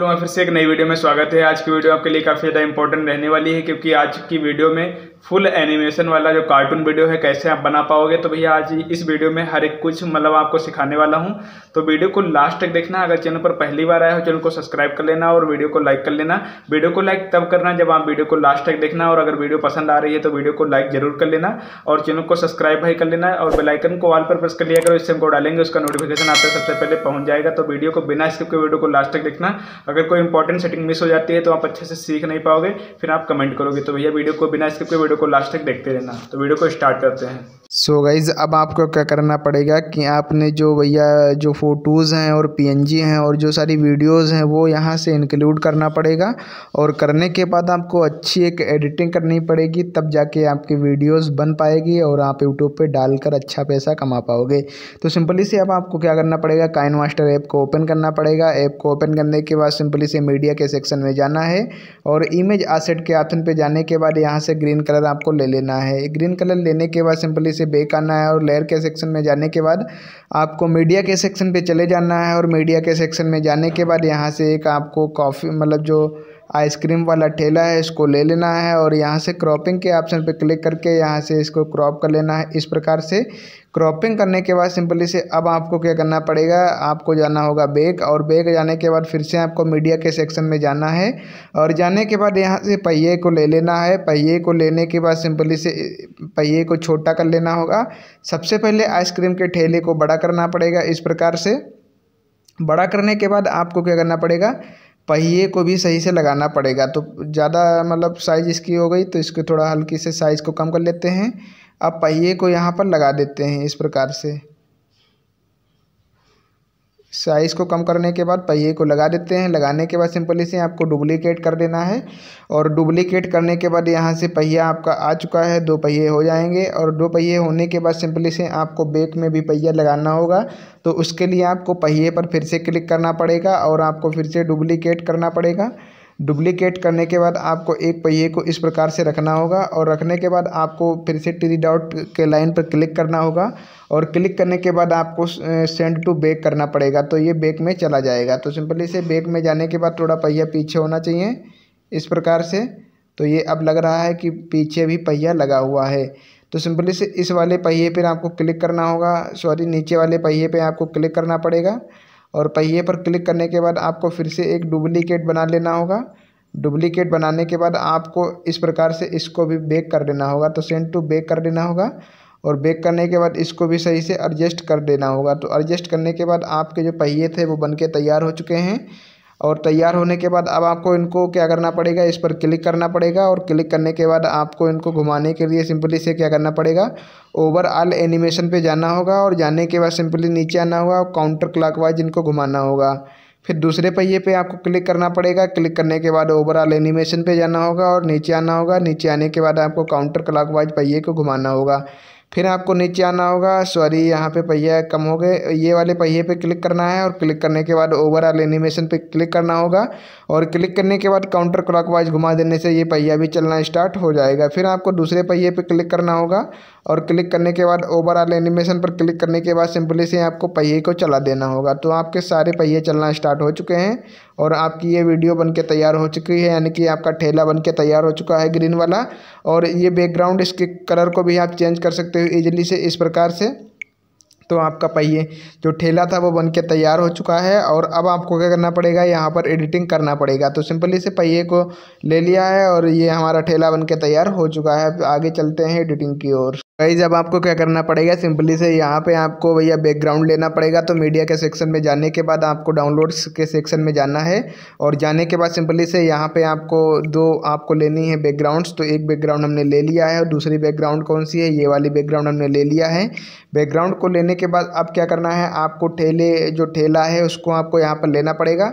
आप फिर से एक नई वीडियो में स्वागत है आज की वीडियो आपके लिए काफ़ी ज़्यादा इंपॉर्टेंट रहने वाली है क्योंकि आज की वीडियो में फुल एनिमेशन वाला जो कार्टून वीडियो है कैसे आप बना पाओगे तो भैया आज इस वीडियो में हर एक कुछ मतलब आपको सिखाने वाला हूँ तो वीडियो को लास्ट तक देखना अगर चैनल पर पहली बार आया हो चैनल को सब्सक्राइब कर लेना और वीडियो को लाइक कर लेना वीडियो को लाइक तब करना जब आप वीडियो को लास्ट तक देखना और अगर वीडियो पसंद आ रही है तो वीडियो को लाइक जरूर कर लेना और चैनल को सब्सक्राइब भाई कर लेना और बेलाइकन को ऑल पर प्रेस कर लिया करो इससे हमको डालेंगे उसका नोटिफिकेशन आपको सबसे पहले पहुँच जाएगा तो वीडियो को बिना स्किप के वीडियो को लास्ट तक देखना अगर कोई इंपॉर्टेंट सेटिंग मिस हो जाती है तो आप अच्छे से सीख नहीं पाओगे फिर आप कमेंट करोगे तो भैया वीडियो को बिना स्किप के वीडियो को लास्ट तक देखते रहना तो वीडियो को स्टार्ट करते हैं सो so गाइज़ अब आपको क्या करना पड़ेगा कि आपने जो भैया जो फ़ोटोज़ हैं और पीएनजी हैं और जो सारी वीडियोज़ हैं वो यहाँ से इंक्लूड करना पड़ेगा और करने के बाद आपको अच्छी एक एडिटिंग करनी पड़ेगी तब जाके आपकी वीडियोज़ बन पाएगी और आप यूट्यूब पे डालकर अच्छा पैसा कमा पाओगे तो सिंपली से अब आपको क्या करना पड़ेगा काइन मास्टर ऐप को ओपन करना पड़ेगा ऐप को ओपन करने के बाद सिंपली से मीडिया के सेक्शन में जाना है और इमेज आसेट के आथन पर जाने के बाद यहाँ से ग्रीन कलर कलर आपको ले लेना है ग्रीन कलर लेने के बाद सिंपली से बेक आना है और लेयर के सेक्शन में जाने के बाद आपको मीडिया के सेक्शन पे चले जाना है और मीडिया के सेक्शन में जाने के बाद यहाँ से एक आपको कॉफ़ी मतलब जो आइसक्रीम वाला ठेला है इसको ले लेना है और यहाँ से क्रॉपिंग के ऑप्शन पे क्लिक करके यहाँ से इसको क्रॉप कर लेना है इस प्रकार से क्रॉपिंग करने के बाद सिंपली से अब आपको क्या करना पड़ेगा आपको जाना होगा बैग और बैग जाने के बाद फिर से आपको मीडिया के सेक्शन में जाना है और जाने के बाद यहाँ से पहिए को ले लेना है पहिए को लेने के बाद सिंपली से पहिए को छोटा कर लेना होगा सबसे पहले आइसक्रीम के ठेले को बड़ा करना पड़ेगा इस प्रकार से बड़ा करने के बाद आपको क्या करना पड़ेगा पहिए को भी सही से लगाना पड़ेगा तो ज़्यादा मतलब साइज़ इसकी हो गई तो इसको थोड़ा हल्की से साइज़ को कम कर लेते हैं आप पहिए को यहाँ पर लगा देते हैं इस प्रकार से साइज़ को कम करने के बाद पहिए को लगा देते हैं लगाने के बाद सिंपली से आपको डुप्लीकेट कर देना है और डुप्लीकेट करने के बाद यहाँ से पहिया आपका आ चुका है दो पहिए हो जाएंगे और दो पहिए होने के बाद सिंपली से आपको बैक में भी पहिया लगाना होगा तो उसके लिए आपको पहिए पर फिर से क्लिक करना पड़ेगा और आपको फिर से डुप्लीकेट करना पड़ेगा डुप्लीकेट करने के बाद आपको एक पहिए को इस प्रकार से रखना होगा और रखने के बाद आपको फिर से टी डॉट के लाइन पर क्लिक करना होगा और क्लिक करने के बाद आपको सेंड टू बैक करना पड़ेगा तो ये बैक में चला जाएगा तो सिंपली से बैक में जाने के बाद थोड़ा पहिया पीछे होना चाहिए इस प्रकार से तो ये अब लग रहा है कि पीछे भी पहिया लगा हुआ है तो सिंपली से इस वाले पहिए पर आपको क्लिक करना होगा सॉरी नीचे वाले पहिए पर आपको क्लिक करना पड़ेगा और पहिए पर क्लिक करने के बाद आपको फिर से एक डुप्लीकेट बना लेना होगा डुप्लिकेट बनाने के बाद आपको इस प्रकार से इसको भी बेक कर देना होगा तो सेंड टू बेक कर देना होगा और बेक करने के बाद इसको भी सही से एडजस्ट कर देना होगा तो एडजस्ट करने के बाद आपके जो पहिए थे वो बनके तैयार हो चुके हैं और तैयार होने के बाद अब आपको इनको क्या करना पड़ेगा इस पर क्लिक करना पड़ेगा और क्लिक करने के बाद आपको इनको घुमाने के लिए सिंपली से क्या करना पड़ेगा ओवरऑल एनिमेशन पे जाना होगा और जाने के बाद सिंपली नीचे आना होगा और काउंटर वाइज़ इनको घुमाना होगा फिर दूसरे पहिए पे आपको क्लिक करना पड़ेगा क्लिक करने के बाद ओवरऑल एनिमेशन पे जाना होगा और नीचे आना होगा नीचे आने के बाद आपको काउंटर क्लॉकवाइज पहिए को घुमाना होगा फिर आपको नीचे आना होगा सॉरी यहाँ पे पहिया कम हो गए ये वाले पहिए पे क्लिक करना है और क्लिक करने के बाद ओवरऑल एनिमेशन पे क्लिक करना होगा और क्लिक करने के बाद काउंटर क्लॉकवाइज घुमा देने से ये पहिया भी चलना स्टार्ट हो जाएगा फिर आपको दूसरे पहिए पे क्लिक करना होगा और क्लिक करने के बाद ओवरऑल एनिमेशन पर क्लिक करने के बाद सिंपली से आपको पहिए को चला देना होगा तो आपके सारे पहिए चलना स्टार्ट हो चुके हैं और आपकी ये वीडियो बन के तैयार हो चुकी है यानी कि आपका ठेला बन के तैयार हो चुका है ग्रीन वाला और ये बैकग्राउंड इसके कलर को भी आप चेंज कर सकते हो ईजिली से इस प्रकार से तो आपका पहिए जो ठेला था वो बन के तैयार हो चुका है और अब आपको क्या करना पड़ेगा यहाँ पर एडिटिंग करना पड़ेगा तो सिंपली से पहिए को ले लिया है और ये हमारा ठेला बन के तैयार हो चुका है आगे चलते हैं एडिटिंग की ओर गाइज अब आपको क्या करना पड़ेगा सिंपली से यहाँ पे आपको भैया बैकग्राउंड लेना पड़ेगा तो मीडिया के सेक्शन में जाने के बाद आपको डाउनलोड्स के सेक्शन में जाना है और जाने के बाद सिंपली से यहाँ पे आपको दो आपको लेनी है बैकग्राउंड्स तो एक बैकग्राउंड हमने ले लिया है और दूसरी बैकग्राउंड कौन सी है ये वाली बैकग्राउंड हमने ले लिया है बैकग्राउंड को लेने के बाद अब क्या करना है आपको ठेले जो ठेला है उसको आपको यहाँ पर लेना पड़ेगा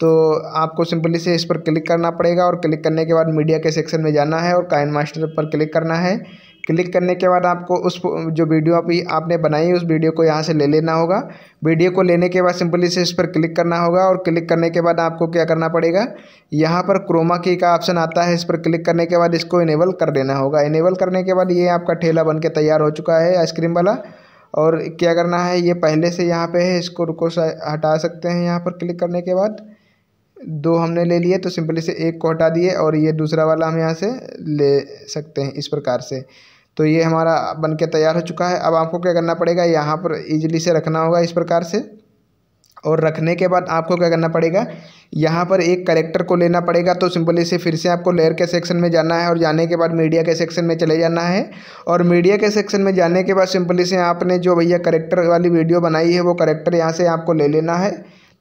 तो आपको सिंपली से इस पर क्लिक करना पड़ेगा और क्लिक करने के बाद मीडिया के सेक्शन में जाना है और काइन मास्टर पर क्लिक करना है क्लिक करने के बाद आपको उस जो वीडियो आप आपने बनाई है उस वीडियो को यहाँ से ले लेना होगा वीडियो को लेने के बाद सिंपली से इस पर क्लिक करना होगा और क्लिक करने के बाद आपको क्या करना पड़ेगा यहाँ पर क्रोमा की का ऑप्शन आता है इस पर क्लिक करने के बाद इसको इनेबल कर देना होगा इनेबल करने के बाद ये आपका ठेला बन के तैयार हो चुका है आइसक्रीम वाला और क्या करना है ये पहले से यहाँ पर है इसको रुको हटा सकते हैं यहाँ पर क्लिक करने के बाद दो हमने ले लिए तो सिंपली से एक को हटा दिए और ये दूसरा वाला हम यहाँ से ले सकते हैं इस प्रकार से तो ये हमारा बन के तैयार हो चुका है अब आपको क्या करना पड़ेगा यहाँ पर ईजिली से रखना होगा इस प्रकार से और रखने के बाद आपको क्या करना पड़ेगा यहाँ पर एक करेक्टर को लेना पड़ेगा तो सिंपली से फिर से आपको लेयर के सेक्शन में जाना है और जाने के बाद मीडिया के सेक्शन में चले जाना है और मीडिया के सेक्शन में जाने के बाद सिंपली से आपने जो भैया करेक्टर वाली वीडियो बनाई है वो करेक्टर यहाँ से आपको ले लेना है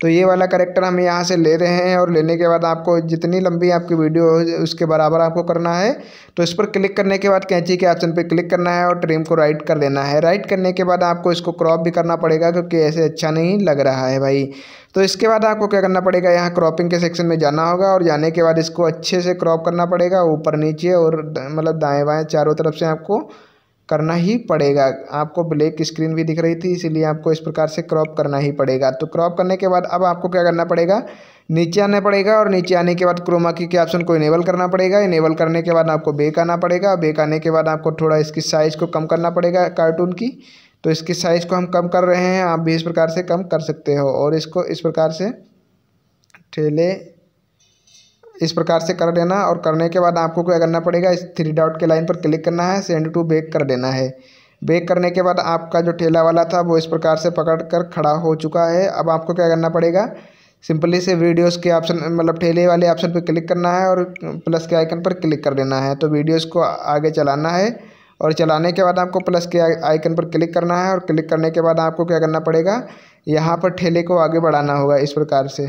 तो ये वाला करेक्टर हम यहाँ से ले रहे हैं और लेने के बाद आपको जितनी लंबी आपकी वीडियो हो उसके बराबर आपको करना है तो इस पर क्लिक करने के बाद कैंची के ऑप्शन पर क्लिक करना है और ट्रिम को राइट कर देना है राइट करने के बाद आपको इसको क्रॉप भी करना पड़ेगा क्योंकि ऐसे अच्छा नहीं लग रहा है भाई तो इसके बाद आपको क्या करना पड़ेगा यहाँ क्रॉपिंग के सेक्शन में जाना होगा और जाने के बाद इसको अच्छे से क्रॉप करना पड़ेगा ऊपर नीचे और मतलब दाएँ बाएँ चारों तरफ से आपको करना ही पड़ेगा आपको ब्लैक स्क्रीन भी दिख रही थी इसीलिए आपको इस प्रकार से क्रॉप करना ही पड़ेगा तो क्रॉप करने के बाद अब आपको क्या करना पड़ेगा नीचे आना पड़ेगा और नीचे आने के बाद क्रोमा की के ऑप्शन को इनेबल करना पड़ेगा इनेबल करने के बाद आपको बेक आना पड़ेगा बेक आने के बाद आपको थोड़ा इसकी साइज़ को कम करना पड़ेगा कार्टून की तो इसकी साइज़ को हम कम कर रहे हैं आप भी इस प्रकार से कम कर सकते हो और इसको इस प्रकार से ठेले इस प्रकार से कर देना और करने के बाद आपको क्या करना पड़ेगा इस थ्री डॉट के लाइन पर क्लिक करना है सेंड टू बेक कर देना है बेक करने के बाद आपका जो ठेला वाला था वो इस प्रकार से पकड़ कर खड़ा हो चुका है अब आपको क्या करना पड़ेगा सिंपली से वीडियोस के ऑप्शन मतलब ठेले वाले ऑप्शन पर क्लिक करना है और प्लस के आइकन पर क्लिक कर देना है तो वीडियोस को आगे चलाना है और चलाने के बाद आपको प्लस के आइकन पर क्लिक करना है और क्लिक करने के बाद आपको क्या करना पड़ेगा यहाँ पर ठेले को आगे बढ़ाना होगा इस प्रकार से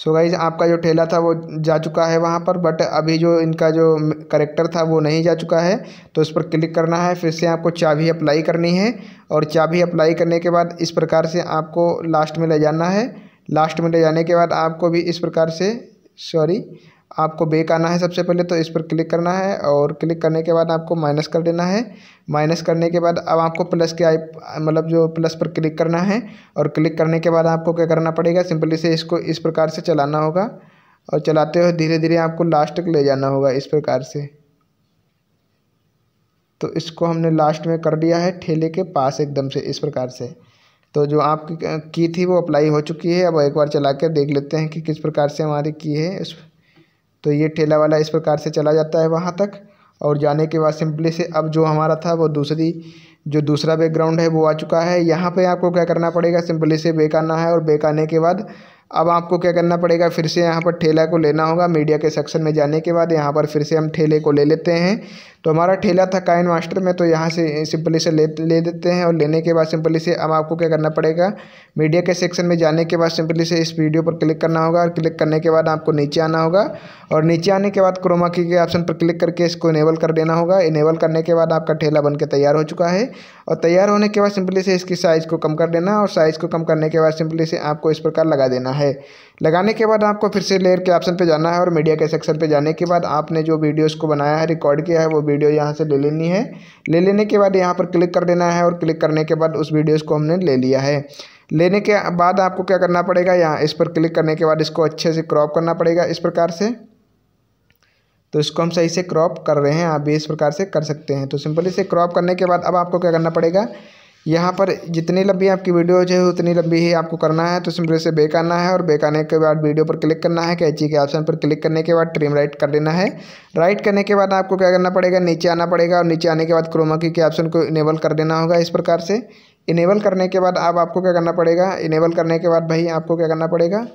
सो गाइज आपका जो ठेला था वो जा चुका है वहाँ पर बट अभी जो इनका जो करेक्टर था वो नहीं जा चुका है तो इस पर क्लिक करना है फिर से आपको चाबी अप्लाई करनी है और चाबी अप्लाई करने के बाद इस प्रकार से आपको लास्ट में ले जाना है लास्ट में ले जाने के बाद आपको भी इस प्रकार से सॉरी आपको बेक आना है सबसे पहले तो इस पर क्लिक करना है और क्लिक करने के बाद आपको माइनस कर देना है माइनस करने के बाद अब आपको प्लस के आई मतलब जो प्लस पर क्लिक करना है और क्लिक करने के बाद आपको क्या करना पड़ेगा सिंपली से इसको इस प्रकार से चलाना होगा और चलाते हुए धीरे धीरे आपको लास्ट तक ले जाना होगा इस प्रकार से तो इसको हमने लास्ट में कर दिया है ठेले के पास एकदम से इस प्रकार से तो जो आपकी की थी वो अप्लाई हो चुकी है अब एक बार चला कर देख लेते हैं कि किस प्रकार से हमारी की है इस तो ये ठेला वाला इस प्रकार से चला जाता है वहाँ तक और जाने के बाद सिंपली से अब जो हमारा था वो दूसरी जो दूसरा बैकग्राउंड है वो आ चुका है यहाँ पे आपको क्या करना पड़ेगा सिंपली से बेक आना है और बेक आने के बाद अब आपको क्या करना पड़ेगा फिर से यहाँ पर ठेला को लेना होगा मीडिया के सेक्शन में जाने के बाद यहाँ पर फिर से हम ठेले को ले लेते हैं तो हमारा ठेला था काइन मास्टर में तो यहाँ से सिंपली से ले ले देते हैं और लेने के बाद सिंपली से अब आपको क्या करना पड़ेगा मीडिया के सेक्शन में जाने के बाद सिंपली से इस वीडियो पर क्लिक करना होगा और क्लिक करने के बाद आपको नीचे आना होगा और नीचे आने के बाद क्रोमा की के ऑप्शन पर क्लिक करके इसको इनेबल कर देना होगा इनेबल करने के बाद आपका ठेला बन के तैयार हो चुका है और तैयार होने के बाद सिंपली से इसकी साइज़ को कम कर देना और साइज़ को कम करने के बाद सिंपली से आपको इस प्रकार लगा देना है लगाने के बाद आपको फिर से लेयर के ऑप्शन पे जाना है और मीडिया के सेक्शन पे जाने के बाद आपने जो वीडियोस को बनाया है रिकॉर्ड किया है वो वीडियो यहाँ से ले लेनी है ले लेने के बाद यहाँ पर क्लिक कर देना है और क्लिक करने के बाद उस वीडियोज़ को हमने ले लिया है लेने के बाद आपको क्या करना पड़ेगा यहाँ इस पर क्लिक करने के बाद इसको अच्छे से क्रॉप करना पड़ेगा इस प्रकार से तो इसको हम सही से क्रॉप कर रहे हैं आप भी इस प्रकार से कर सकते हैं तो सिंपली से क्रॉप करने के बाद अब आपको क्या करना पड़ेगा यहाँ पर जितनी लंबी आपकी वीडियो जो है उतनी लंबी ही आपको करना है तो सिंपली से बेक आना है और बेक आने के बाद वीडियो पर क्लिक करना है कैची के ऑप्शन पर क्लिक करने के बाद ट्रिम राइट कर लेना है राइट करने के बाद आपको क्या करना पड़ेगा नीचे आना पड़ेगा और नीचे आने के बाद क्रोमा की के ऑप्शन को इनेबल कर देना होगा इस प्रकार से इनेबल करने के बाद अब आपको क्या करना पड़ेगा इनेबल करने के बाद भाई आपको क्या करना पड़ेगा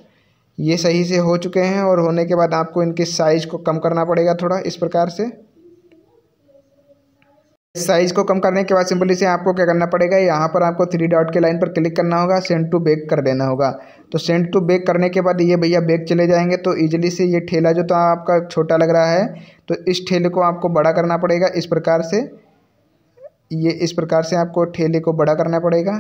ये सही से हो चुके हैं और होने के बाद आपको इनके साइज़ को कम करना पड़ेगा थोड़ा इस प्रकार से साइज को कम करने के बाद सिंपली से आपको क्या करना पड़ेगा यहाँ पर आपको थ्री डॉट के लाइन पर क्लिक करना होगा सेंड टू बैक कर देना होगा तो सेंड टू बैक करने के बाद ये भैया बैक चले जाएंगे तो ईजिली से ये ठेला जो था तो आपका छोटा लग रहा है तो इस ठेले को आपको बड़ा करना पड़ेगा इस प्रकार से ये इस प्रकार से आपको ठेले को बड़ा करना पड़ेगा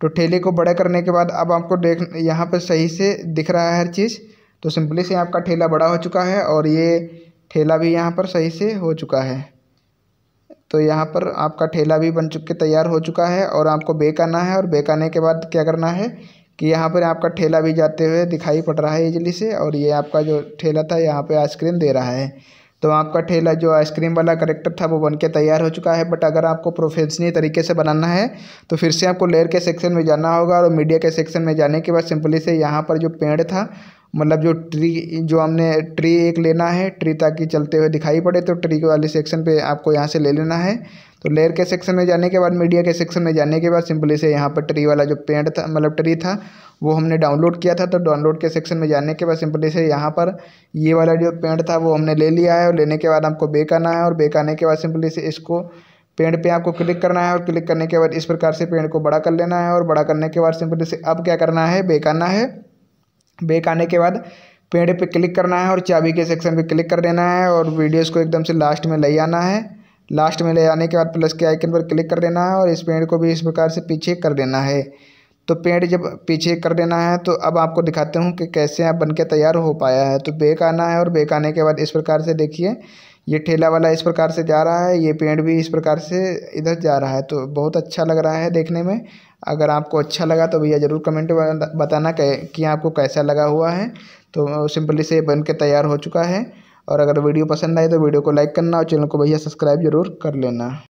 तो ठेले को बड़ा करने के बाद अब आपको देख यहाँ पर सही से दिख रहा है हर चीज़ तो सिंपली से आपका ठेला बड़ा हो चुका है और ये ठेला भी यहाँ पर सही से हो चुका है तो यहाँ पर आपका ठेला भी बन चुक के तैयार हो चुका है और आपको बेक आना है और बेक आने के बाद क्या करना है कि यहाँ पर आपका ठेला भी जाते हुए दिखाई पड़ रहा है इजली से और ये आपका जो ठेला था यहाँ पे आइसक्रीम दे रहा है तो आपका ठेला जो आइसक्रीम वाला करेक्टर था वो बन के तैयार हो चुका है बट अगर आपको प्रोफेशनल तरीके से बनाना है तो फिर से आपको लेयर के सेक्शन में जाना होगा और मीडिया के सेक्शन में जाने के बाद सिंपली से यहाँ पर जो पेड़ था मतलब जो ट्री जो हमने ट्री एक लेना है ट्री ताकि चलते हुए दिखाई पड़े तो ट्री वाले सेक्शन पे आपको यहाँ से ले लेना है तो लेयर के सेक्शन में जाने के बाद मीडिया के सेक्शन में जाने के बाद सिंपली से यहाँ पर ट्री वाला जो पेंट था मतलब ट्री था वो हमने डाउनलोड किया था तो डाउनलोड के सेक्शन में जाने के बाद सिंपली से यहाँ पर ये वाला जो पेंट था वो हमने ले लिया है और लेने के बाद हमको बेक आना है और बेक आने के बाद सिंपली से इसको पेड़ पे आपको क्लिक करना है और क्लिक करने के बाद इस प्रकार से पेड़ को बड़ा कर लेना है और बड़ा करने के बाद सिंपली से अब क्या करना है बेकाना है बेक आने के बाद पेड़ पे क्लिक करना है और चाबी के सेक्शन पे क्लिक कर देना है और वीडियोस को एकदम से लास्ट में ले आना है लास्ट में ले आने के बाद प्लस के आइकन पर क्लिक कर देना है और इस पेड़ को भी इस प्रकार से पीछे कर देना है तो पेड़ जब पीछे कर देना है तो अब आपको दिखाते हूँ कि कैसे आप बन के तैयार हो पाया है तो बेक आना है और बेक आने के बाद इस प्रकार से देखिए ये ठेला वाला इस प्रकार से जा रहा है ये पेड़ भी इस प्रकार से इधर जा रहा है तो बहुत अच्छा लग रहा है देखने में अगर आपको अच्छा लगा तो भैया ज़रूर कमेंट बताना कि आपको कैसा लगा हुआ है तो सिंपली से बन के तैयार हो चुका है और अगर वीडियो पसंद आए तो वीडियो को लाइक करना और चैनल को भैया सब्सक्राइब जरूर कर लेना